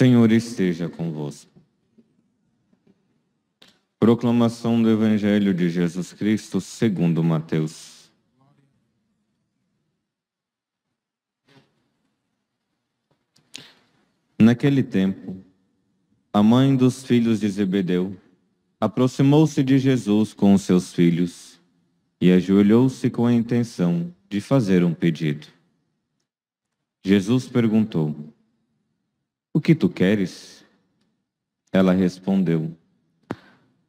Senhor esteja convosco. Proclamação do Evangelho de Jesus Cristo segundo Mateus. Naquele tempo, a mãe dos filhos de Zebedeu aproximou-se de Jesus com os seus filhos e ajoelhou-se com a intenção de fazer um pedido. Jesus perguntou: o que tu queres? Ela respondeu: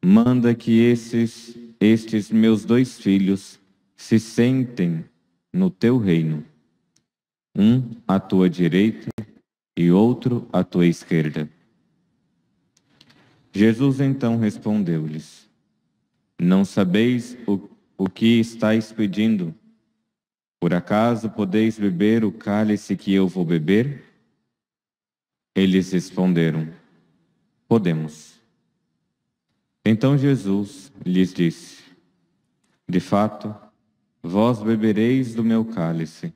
Manda que esses, estes meus dois filhos se sentem no teu reino, um à tua direita e outro à tua esquerda. Jesus então respondeu-lhes: Não sabeis o, o que estáis pedindo? Por acaso podeis beber o cálice que eu vou beber? Eles responderam: Podemos. Então Jesus lhes disse: De fato, vós bebereis do meu cálice,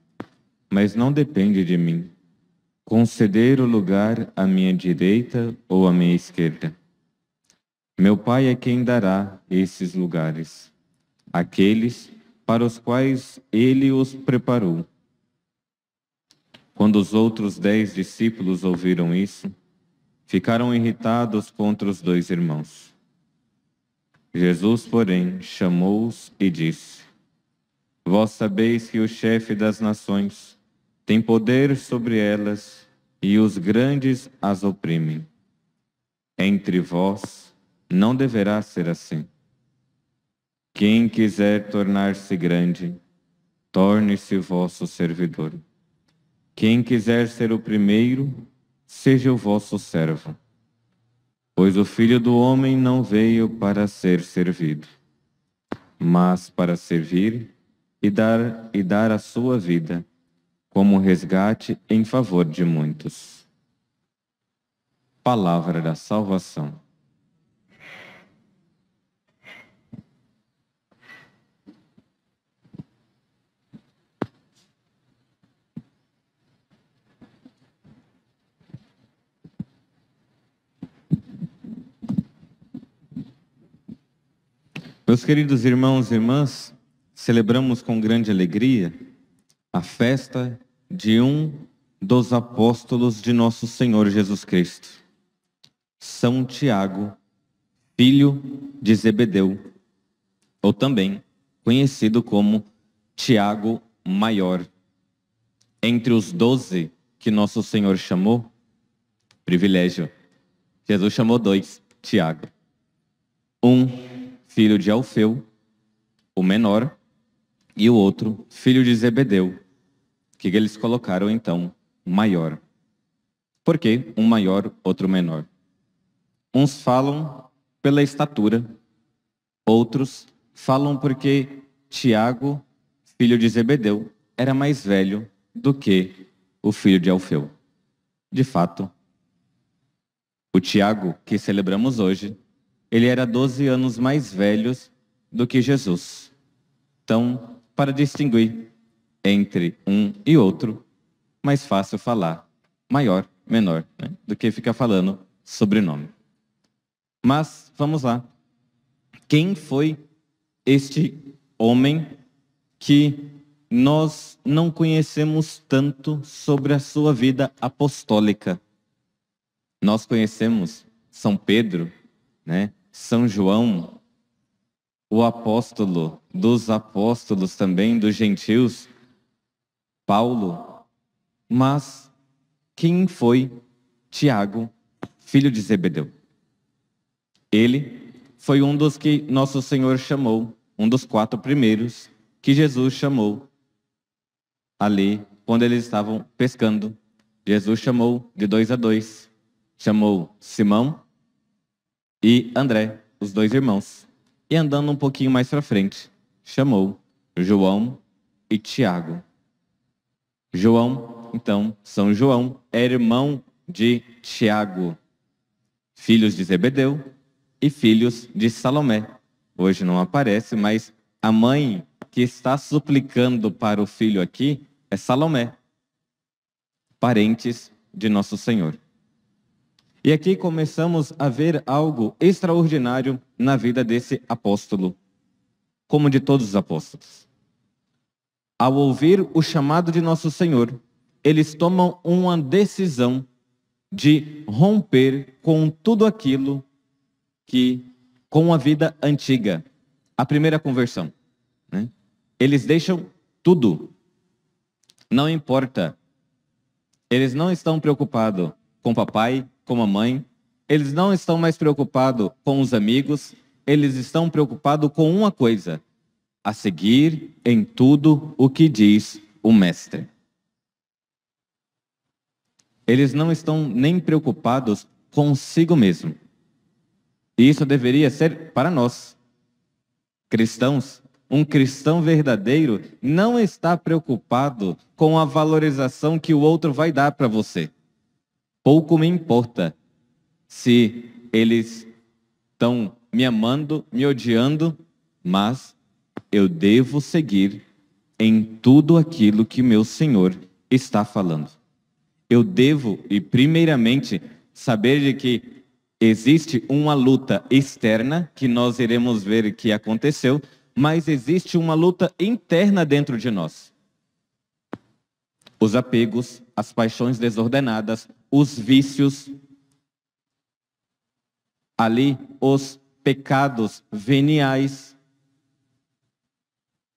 mas não depende de mim conceder o lugar à minha direita ou à minha esquerda. Meu Pai é quem dará esses lugares, aqueles para os quais ele os preparou. Quando os outros dez discípulos ouviram isso, ficaram irritados contra os dois irmãos. Jesus, porém, chamou-os e disse: Vós sabeis que o chefe das nações tem poder sobre elas e os grandes as oprimem. Entre vós não deverá ser assim. Quem quiser tornar-se grande, torne-se vosso servidor. Quem quiser ser o primeiro, seja o vosso servo. Pois o Filho do Homem não veio para ser servido, mas para servir e dar, e dar a sua vida como resgate em favor de muitos. Palavra da Salvação. Meus queridos irmãos e irmãs, celebramos com grande alegria a festa de um dos apóstolos de nosso Senhor Jesus Cristo, São Tiago, filho de Zebedeu, ou também conhecido como Tiago Maior. Entre os doze que nosso Senhor chamou, privilégio, Jesus chamou dois, Tiago. Um filho de Alfeu, o menor, e o outro, filho de Zebedeu, que eles colocaram então maior. Por quê? um maior, outro menor? Uns falam pela estatura, outros falam porque Tiago, filho de Zebedeu, era mais velho do que o filho de Alfeu. De fato, o Tiago que celebramos hoje ele era 12 anos mais velho do que Jesus. Então, para distinguir entre um e outro, mais fácil falar maior, menor, né? do que ficar falando sobrenome. Mas, vamos lá. Quem foi este homem que nós não conhecemos tanto sobre a sua vida apostólica? Nós conhecemos São Pedro, né? São João, o apóstolo dos apóstolos também dos gentios, Paulo, mas quem foi Tiago, filho de Zebedeu? Ele foi um dos que nosso Senhor chamou, um dos quatro primeiros que Jesus chamou ali quando eles estavam pescando. Jesus chamou de dois a dois, chamou Simão, e André, os dois irmãos. E andando um pouquinho mais para frente, chamou João e Tiago. João, então, São João é irmão de Tiago, filhos de Zebedeu e filhos de Salomé. Hoje não aparece, mas a mãe que está suplicando para o filho aqui é Salomé, parentes de Nosso Senhor. E aqui começamos a ver algo extraordinário na vida desse apóstolo, como de todos os apóstolos. Ao ouvir o chamado de Nosso Senhor, eles tomam uma decisão de romper com tudo aquilo que com a vida antiga, a primeira conversão. Né? Eles deixam tudo. Não importa. Eles não estão preocupados com papai, com a mãe, eles não estão mais preocupados com os amigos, eles estão preocupados com uma coisa: a seguir em tudo o que diz o Mestre. Eles não estão nem preocupados consigo mesmo. E isso deveria ser para nós, cristãos. Um cristão verdadeiro não está preocupado com a valorização que o outro vai dar para você. Pouco me importa se eles estão me amando, me odiando, mas eu devo seguir em tudo aquilo que meu Senhor está falando. Eu devo, e primeiramente, saber de que existe uma luta externa que nós iremos ver que aconteceu, mas existe uma luta interna dentro de nós. Os apegos, as paixões desordenadas, os vícios, ali os pecados veniais.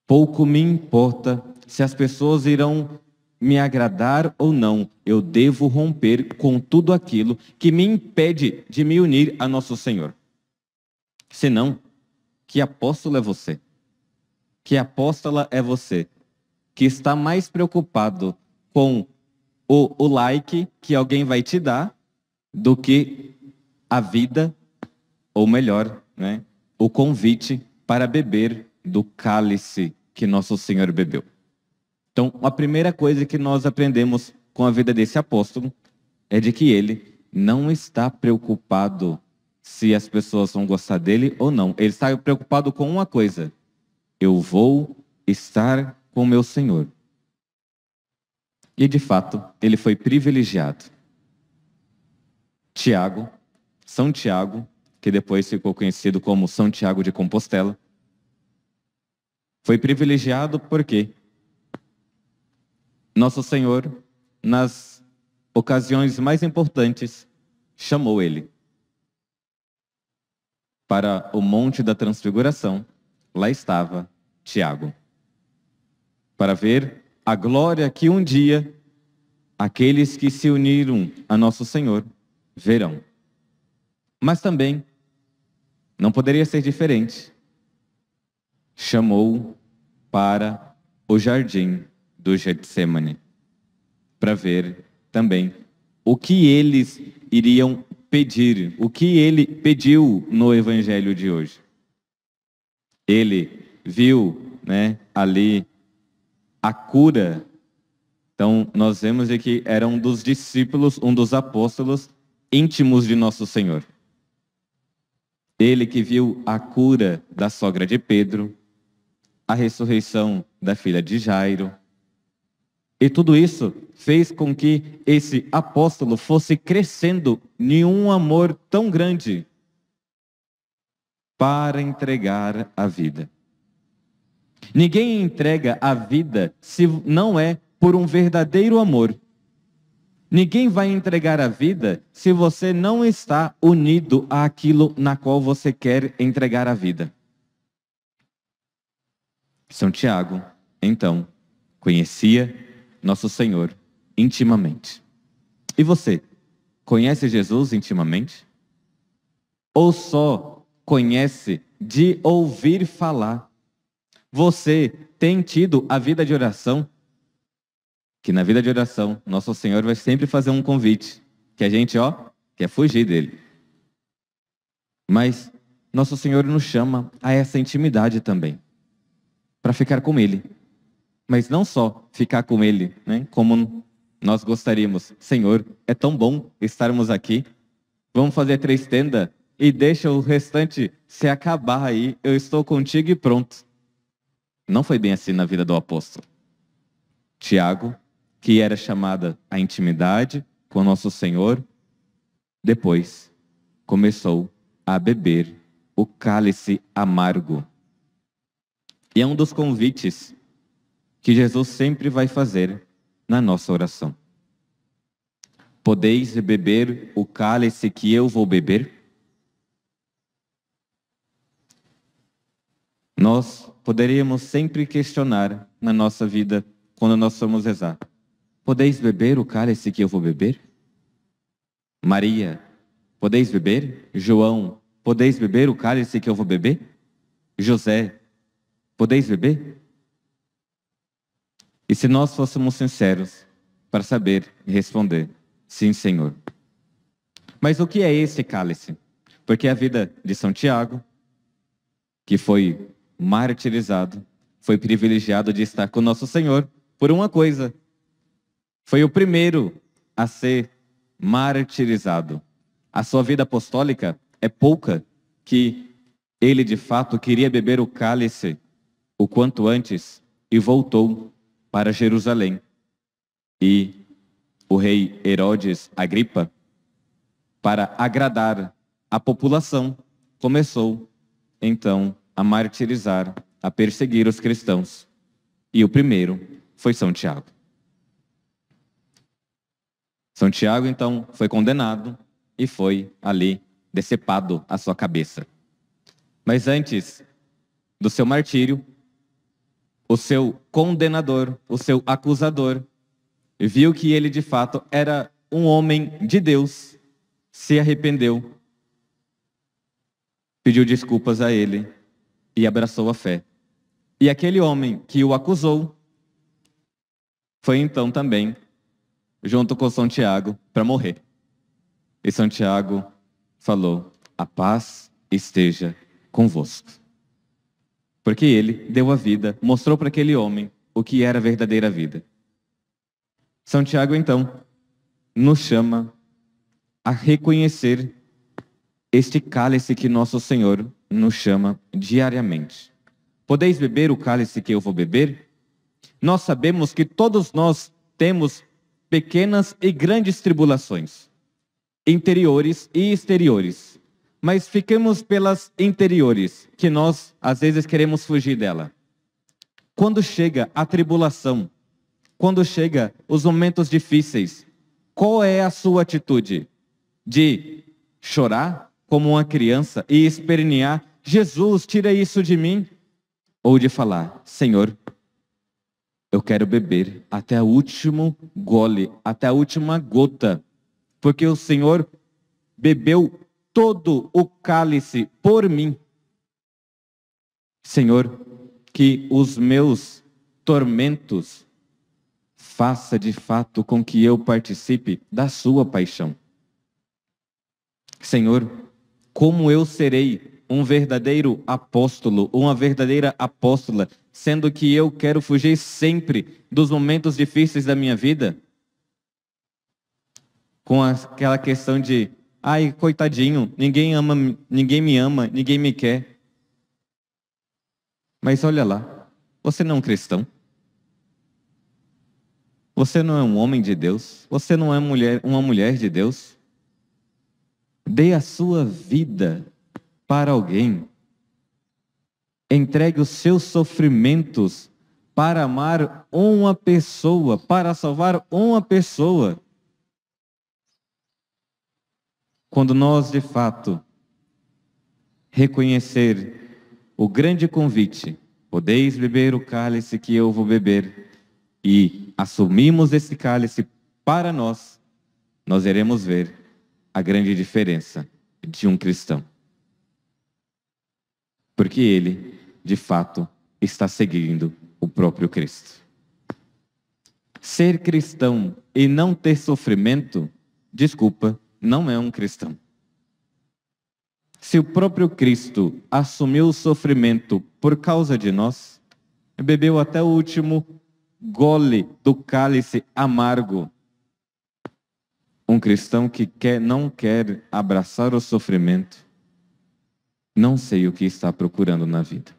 Pouco me importa se as pessoas irão me agradar ou não, eu devo romper com tudo aquilo que me impede de me unir a nosso Senhor. Senão, que apóstolo é você? Que apóstola é você que está mais preocupado com o, o like que alguém vai te dar do que a vida, ou melhor, né, o convite para beber do cálice que nosso Senhor bebeu. Então, a primeira coisa que nós aprendemos com a vida desse apóstolo é de que ele não está preocupado se as pessoas vão gostar dele ou não. Ele está preocupado com uma coisa: eu vou estar com meu Senhor. E de fato, ele foi privilegiado. Tiago, São Tiago, que depois ficou conhecido como São Tiago de Compostela, foi privilegiado porque Nosso Senhor, nas ocasiões mais importantes, chamou ele para o Monte da Transfiguração. Lá estava Tiago, para ver a glória que um dia aqueles que se uniram a nosso Senhor verão. Mas também não poderia ser diferente. Chamou para o jardim do Getsemane para ver também o que eles iriam pedir, o que ele pediu no evangelho de hoje. Ele viu, né, ali a cura. Então, nós vemos que era um dos discípulos, um dos apóstolos íntimos de nosso Senhor. Ele que viu a cura da sogra de Pedro, a ressurreição da filha de Jairo. E tudo isso fez com que esse apóstolo fosse crescendo em um amor tão grande para entregar a vida. Ninguém entrega a vida se não é por um verdadeiro amor. Ninguém vai entregar a vida se você não está unido àquilo na qual você quer entregar a vida. São Tiago, então, conhecia nosso Senhor intimamente. E você, conhece Jesus intimamente? Ou só conhece de ouvir falar? Você tem tido a vida de oração? Que na vida de oração, nosso Senhor vai sempre fazer um convite, que a gente, ó, quer fugir dele. Mas nosso Senhor nos chama a essa intimidade também, para ficar com ele. Mas não só ficar com ele, né, como nós gostaríamos. Senhor, é tão bom estarmos aqui. Vamos fazer três tendas e deixa o restante se acabar aí. Eu estou contigo e pronto. Não foi bem assim na vida do apóstolo. Tiago, que era chamada a intimidade com nosso Senhor, depois começou a beber o cálice amargo. E é um dos convites que Jesus sempre vai fazer na nossa oração. Podeis beber o cálice que eu vou beber? Nós poderíamos sempre questionar na nossa vida quando nós somos rezar: Podeis beber o cálice que eu vou beber? Maria, podeis beber? João, podeis beber o cálice que eu vou beber? José, podeis beber? E se nós fôssemos sinceros para saber e responder: Sim, Senhor. Mas o que é esse cálice? Porque é a vida de São Tiago, que foi martirizado, foi privilegiado de estar com nosso Senhor por uma coisa. Foi o primeiro a ser martirizado. A sua vida apostólica é pouca que ele de fato queria beber o cálice o quanto antes e voltou para Jerusalém. E o rei Herodes Agripa, para agradar a população, começou então a martirizar, a perseguir os cristãos. E o primeiro foi São Tiago. São Tiago, então, foi condenado e foi ali decepado a sua cabeça. Mas antes do seu martírio, o seu condenador, o seu acusador, viu que ele de fato era um homem de Deus, se arrependeu, pediu desculpas a ele e abraçou a fé. E aquele homem que o acusou foi então também junto com São Tiago para morrer. E São Tiago falou: A paz esteja convosco. Porque ele deu a vida, mostrou para aquele homem o que era a verdadeira vida. São Tiago, então, nos chama a reconhecer este cálice que nosso Senhor nos chama diariamente. Podeis beber o cálice que eu vou beber? Nós sabemos que todos nós temos pequenas e grandes tribulações, interiores e exteriores. Mas fiquemos pelas interiores, que nós às vezes queremos fugir dela. Quando chega a tribulação, quando chega os momentos difíceis, qual é a sua atitude? De chorar? como uma criança e espernear: Jesus, tira isso de mim. Ou de falar: Senhor, eu quero beber até o último gole, até a última gota, porque o Senhor bebeu todo o cálice por mim. Senhor, que os meus tormentos faça de fato com que eu participe da sua paixão. Senhor, como eu serei um verdadeiro apóstolo, uma verdadeira apóstola, sendo que eu quero fugir sempre dos momentos difíceis da minha vida? Com aquela questão de, ai, coitadinho, ninguém ama, ninguém me ama, ninguém me quer. Mas olha lá, você não é um cristão. Você não é um homem de Deus. Você não é mulher, uma mulher de Deus. Dê a sua vida para alguém. Entregue os seus sofrimentos para amar uma pessoa, para salvar uma pessoa. Quando nós, de fato, reconhecer o grande convite, podeis beber o cálice que eu vou beber, e assumimos esse cálice para nós, nós iremos ver a grande diferença de um cristão. Porque ele, de fato, está seguindo o próprio Cristo. Ser cristão e não ter sofrimento, desculpa, não é um cristão. Se o próprio Cristo assumiu o sofrimento por causa de nós, bebeu até o último gole do cálice amargo um cristão que quer, não quer abraçar o sofrimento, não sei o que está procurando na vida.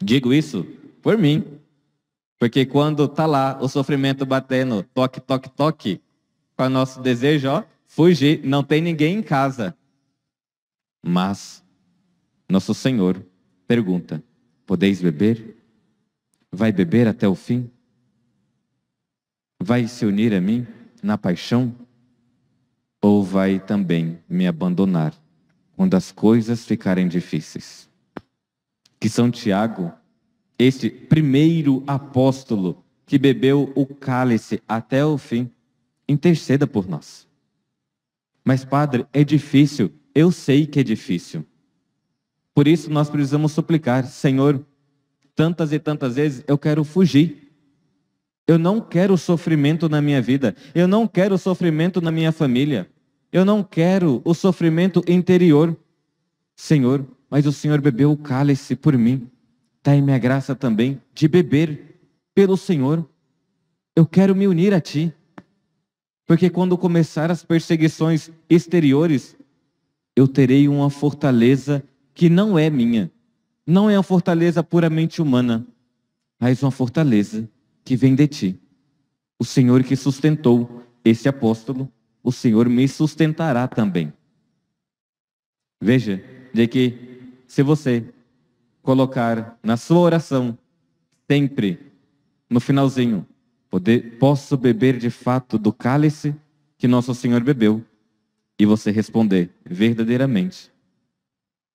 Digo isso por mim, porque quando tá lá o sofrimento batendo, toque, toque, toque, com o nosso desejo, ó, fugir, não tem ninguém em casa. Mas nosso Senhor pergunta: Podeis beber? Vai beber até o fim? Vai se unir a mim? na paixão? Ou vai também me abandonar quando as coisas ficarem difíceis? Que São Tiago, este primeiro apóstolo que bebeu o cálice até o fim, interceda por nós. Mas, Padre, é difícil, eu sei que é difícil. Por isso nós precisamos suplicar, Senhor, tantas e tantas vezes eu quero fugir eu não quero sofrimento na minha vida. Eu não quero sofrimento na minha família. Eu não quero o sofrimento interior. Senhor, mas o Senhor bebeu o cálice por mim. dá me a graça também de beber pelo Senhor. Eu quero me unir a Ti. Porque quando começar as perseguições exteriores, eu terei uma fortaleza que não é minha. Não é uma fortaleza puramente humana, mas uma fortaleza que vem de ti. O Senhor que sustentou esse apóstolo, o Senhor me sustentará também. Veja, de que se você colocar na sua oração, sempre no finalzinho, poder, posso beber de fato do cálice que nosso Senhor bebeu, e você responder verdadeiramente,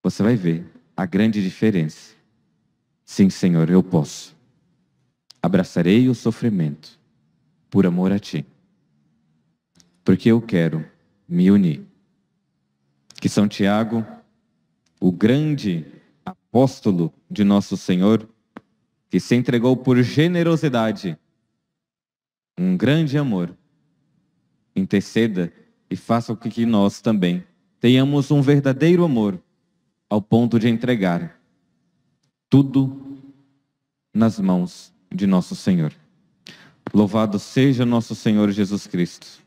você vai ver a grande diferença. Sim, Senhor, eu posso abraçarei o sofrimento por amor a ti, porque eu quero me unir. Que São Tiago, o grande apóstolo de nosso Senhor, que se entregou por generosidade, um grande amor, interceda e faça com que nós também tenhamos um verdadeiro amor ao ponto de entregar tudo nas mãos de nosso Senhor. Louvado seja nosso Senhor Jesus Cristo.